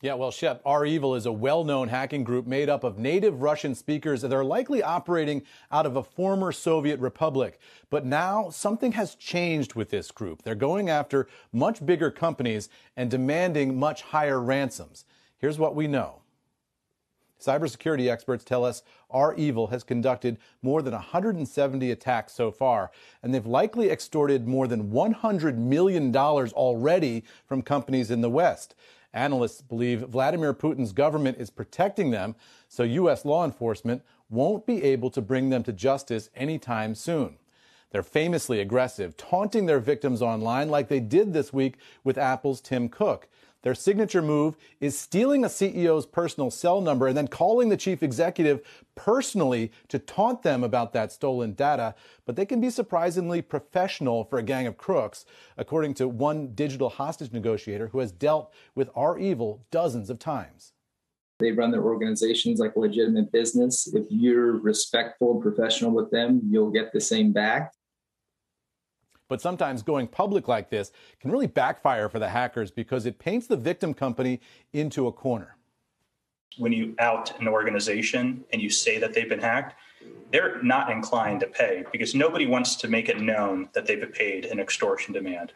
Yeah, well, Shep, R Evil is a well known hacking group made up of native Russian speakers that are likely operating out of a former Soviet republic. But now something has changed with this group. They're going after much bigger companies and demanding much higher ransoms. Here's what we know. Cybersecurity experts tell us R Evil has conducted more than 170 attacks so far, and they've likely extorted more than $100 million already from companies in the West. Analysts believe Vladimir Putin's government is protecting them, so U.S. law enforcement won't be able to bring them to justice anytime soon. They're famously aggressive, taunting their victims online like they did this week with Apple's Tim Cook. Their signature move is stealing a CEO's personal cell number and then calling the chief executive personally to taunt them about that stolen data. But they can be surprisingly professional for a gang of crooks, according to one digital hostage negotiator who has dealt with our evil dozens of times. They run their organizations like legitimate business. If you're respectful and professional with them, you'll get the same back. But sometimes going public like this can really backfire for the hackers because it paints the victim company into a corner. When you out an organization and you say that they've been hacked, they're not inclined to pay because nobody wants to make it known that they've paid an extortion demand.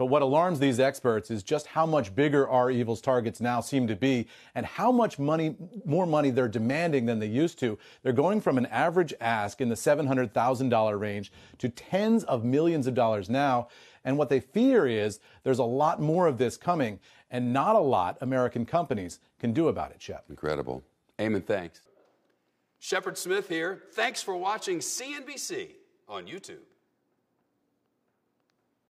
But what alarms these experts is just how much bigger our evil's targets now seem to be and how much money, more money they're demanding than they used to. They're going from an average ask in the $700,000 range to tens of millions of dollars now. And what they fear is there's a lot more of this coming and not a lot American companies can do about it, Shep. Incredible. Amen. Thanks. Shepard Smith here. Thanks for watching CNBC on YouTube.